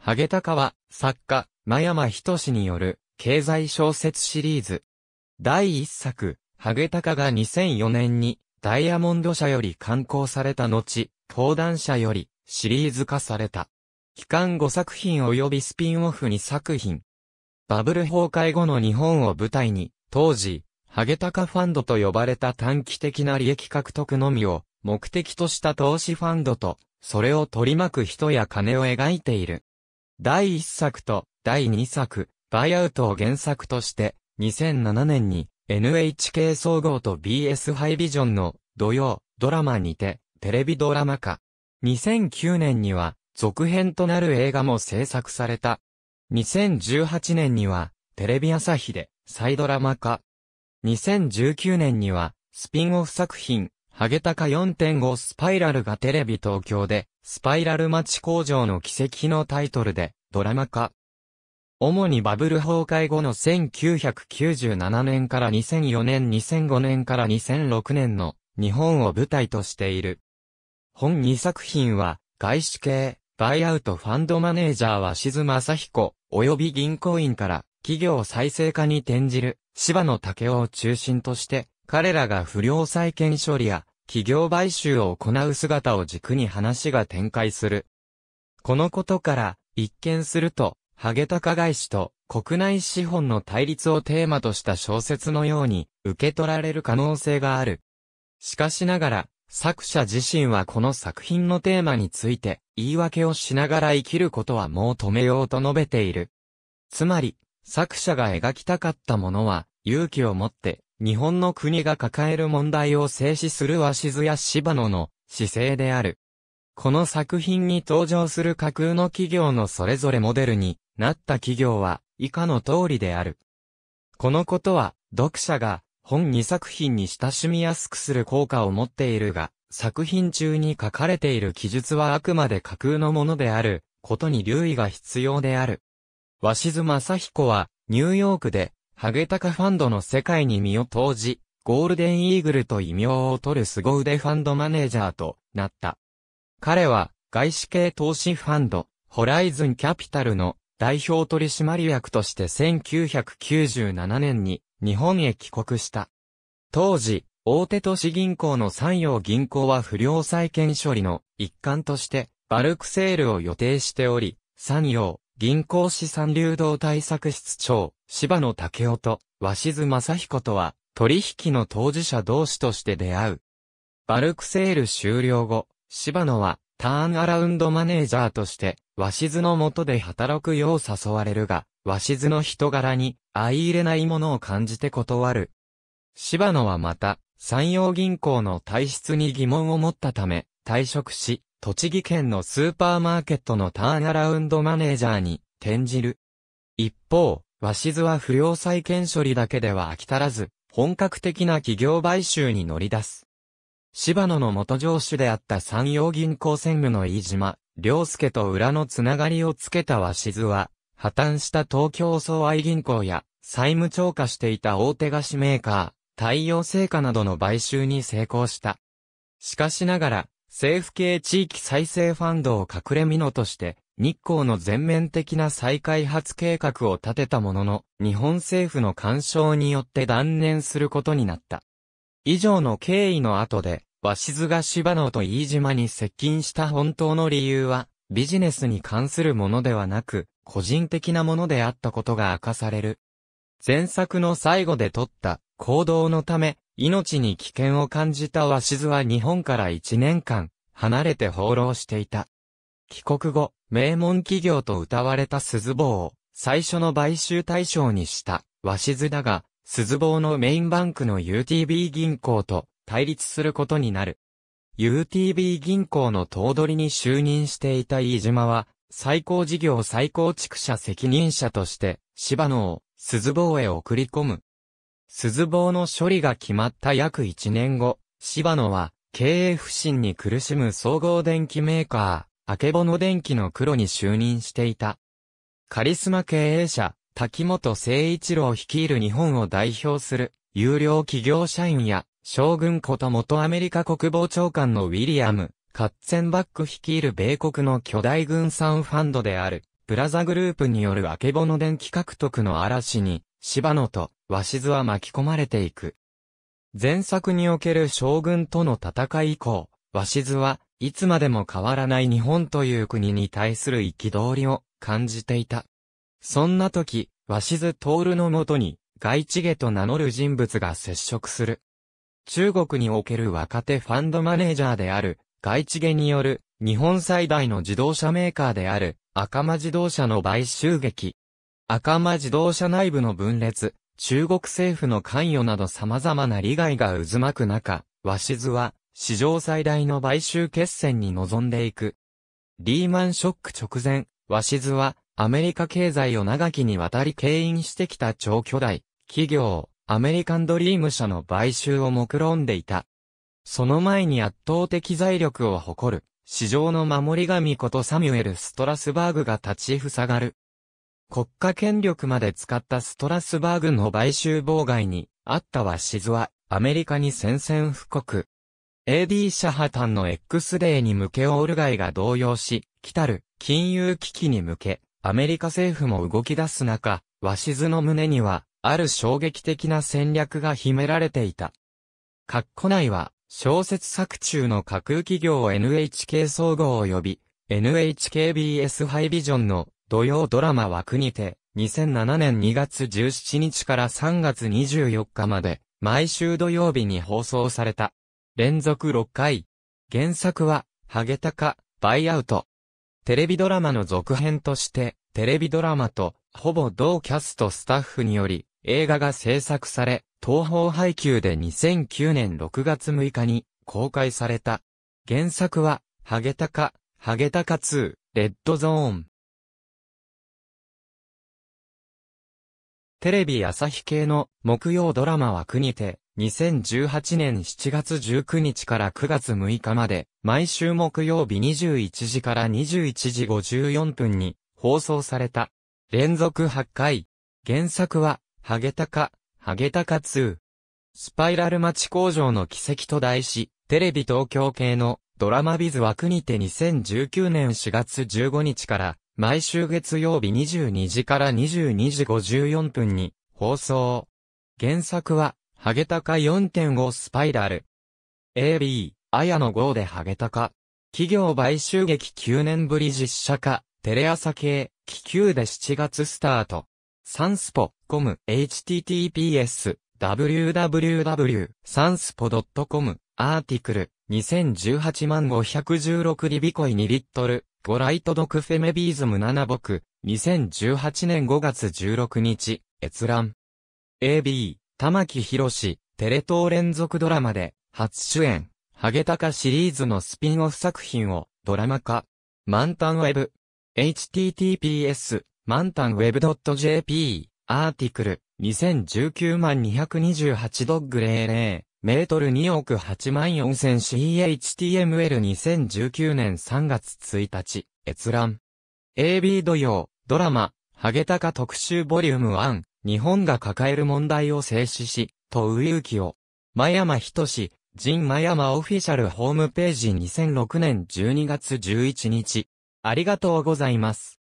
ハゲタカは、作家、真山仁による、経済小説シリーズ。第一作、ハゲタカが2004年に、ダイヤモンド社より刊行された後、登壇社より、シリーズ化された。期間5作品及びスピンオフ2作品。バブル崩壊後の日本を舞台に、当時、ハゲタカファンドと呼ばれた短期的な利益獲得のみを目的とした投資ファンドと、それを取り巻く人や金を描いている。第1作と第2作、バイアウトを原作として、2007年に NHK 総合と BS ハイビジョンの土曜、ドラマにて、テレビドラマ化。2009年には、続編となる映画も制作された。2018年には、テレビ朝日で、再ドラマ化。2019年には、スピンオフ作品、ハゲタカ4.5スパイラルがテレビ東京で、スパイラル町工場の奇跡のタイトルで、ドラマ化。主にバブル崩壊後の1997年から2004年2005年から2006年の日本を舞台としている。本2作品は、外資系、バイアウトファンドマネージャーは静正彦、及び銀行員から企業再生化に転じる、柴野武雄を中心として、彼らが不良債権処理や企業買収を行う姿を軸に話が展開する。このことから、一見すると、ハゲタカ返しと国内資本の対立をテーマとした小説のように受け取られる可能性がある。しかしながら、作者自身はこの作品のテーマについて言い訳をしながら生きることはもう止めようと述べている。つまり、作者が描きたかったものは勇気を持って日本の国が抱える問題を静止する鷲津や柴野の姿勢である。この作品に登場する架空の企業のそれぞれモデルになった企業は以下の通りである。このことは読者が本2作品に親しみやすくする効果を持っているが、作品中に書かれている記述はあくまで架空のものであることに留意が必要である。鷲津正彦はニューヨークでハゲタカファンドの世界に身を投じ、ゴールデンイーグルと異名を取る凄腕ファンドマネージャーとなった。彼は、外資系投資ファンド、ホライズンキャピタルの代表取締役として1997年に日本へ帰国した。当時、大手都市銀行の山陽銀行は不良債権処理の一環としてバルクセールを予定しており、山陽銀行資産流動対策室長柴野武夫と鷲津正彦とは取引の当事者同士として出会う。バルクセール終了後、柴野はターンアラウンドマネージャーとして鷲津の下で働くよう誘われるが、鷲津の人柄に相入れないものを感じて断る。柴野はまた、山陽銀行の体質に疑問を持ったため、退職し、栃木県のスーパーマーケットのターンアラウンドマネージャーに転じる。一方、鷲津は不良債権処理だけでは飽き足らず、本格的な企業買収に乗り出す。柴野の元上司であった山陽銀行専務の飯島、良介と裏のつながりをつけた鷲津は、破綻した東京総愛銀行や、債務超過していた大手菓子メーカー、太陽製菓などの買収に成功した。しかしながら、政府系地域再生ファンドを隠れ蓑として、日光の全面的な再開発計画を立てたものの、日本政府の干渉によって断念することになった。以上の経緯の後で、鷲津が芝野と飯島に接近した本当の理由は、ビジネスに関するものではなく、個人的なものであったことが明かされる。前作の最後で取った行動のため、命に危険を感じた鷲津は日本から1年間、離れて放浪していた。帰国後、名門企業と謳われた鈴棒を最初の買収対象にした鷲津だが、鈴棒のメインバンクの UTB 銀行と対立することになる。UTB 銀行の頭取に就任していた飯島は、最高事業再構築者責任者として、芝野を鈴棒へ送り込む。鈴棒の処理が決まった約1年後、芝野は経営不振に苦しむ総合電機メーカー、あけぼの電機の黒に就任していた。カリスマ経営者、滝本誠一郎率いる日本を代表する、有料企業社員や、将軍こと元アメリカ国防長官のウィリアム、カッツェンバック率いる米国の巨大軍産ファンドである、ブラザグループによるあけぼの電気獲得の嵐に、柴野と鷲津は巻き込まれていく。前作における将軍との戦い以降、鷲津はいつまでも変わらない日本という国に対する憤りを感じていた。そんな時、鷲津徹のもとに、外地下と名乗る人物が接触する。中国における若手ファンドマネージャーである、外地下による、日本最大の自動車メーカーである、赤間自動車の買収劇。赤間自動車内部の分裂、中国政府の関与など様々な利害が渦巻く中、鷲津は、史上最大の買収決戦に臨んでいく。リーマンショック直前、ワシズは、アメリカ経済を長きにわたり牽引してきた超巨大、企業、アメリカンドリーム社の買収を目論んでいた。その前に圧倒的財力を誇る、市場の守り神ことサミュエル・ストラスバーグが立ち塞がる。国家権力まで使ったストラスバーグの買収妨害に、あったワシズは、アメリカに宣戦布告。AD 社破綻の X デーに向けオール街が動揺し、来たる金融危機に向け、アメリカ政府も動き出す中、鷲津の胸には、ある衝撃的な戦略が秘められていた。カッコ内は、小説作中の架空企業 NHK 総合及び、NHKBS ハイビジョンの土曜ドラマ枠にて、2007年2月17日から3月24日まで、毎週土曜日に放送された。連続6回。原作は、ハゲタカ、バイアウト。テレビドラマの続編として、テレビドラマと、ほぼ同キャストスタッフにより、映画が制作され、東方配給で2009年6月6日に公開された。原作は、ハゲタカ、ハゲタカ2、レッドゾーン、テレビ朝日系の木曜ドラマ枠にて、2018年7月19日から9月6日まで、毎週木曜日21時から21時54分に放送された。連続8回。原作は、ハゲタカ、ハゲタカ2。スパイラル町工場の奇跡と題し、テレビ東京系のドラマビズ枠にて2019年4月15日から毎週月曜日22時から22時54分に放送。原作は、ハゲタカ4.5スパイラル。AB、綾野剛でハゲタカ。企業買収劇9年ぶり実写化、テレ朝系、気球で7月スタート。サンスポ、コム、https、www、サンスポ .com、アーティクル、2018516リビコイ2リットル。ゴライト・ドクフェメビーズム7僕、2018年5月16日、閲覧。AB、玉木士、テレ東連続ドラマで、初主演、ハゲタカシリーズのスピンオフ作品を、ドラマ化。満タンウェブ。https、満タンウェブ .jp、アーティクル、2 0 1 9 2 2 8ドッグ00。メートル2億8万 4000CHTML2019 年3月1日、閲覧。AB 土曜、ドラマ、ハゲタカ特集ボリューム1、日本が抱える問題を静止し、とウユキを。真山ひとし、人真山オフィシャルホームページ2006年12月11日。ありがとうございます。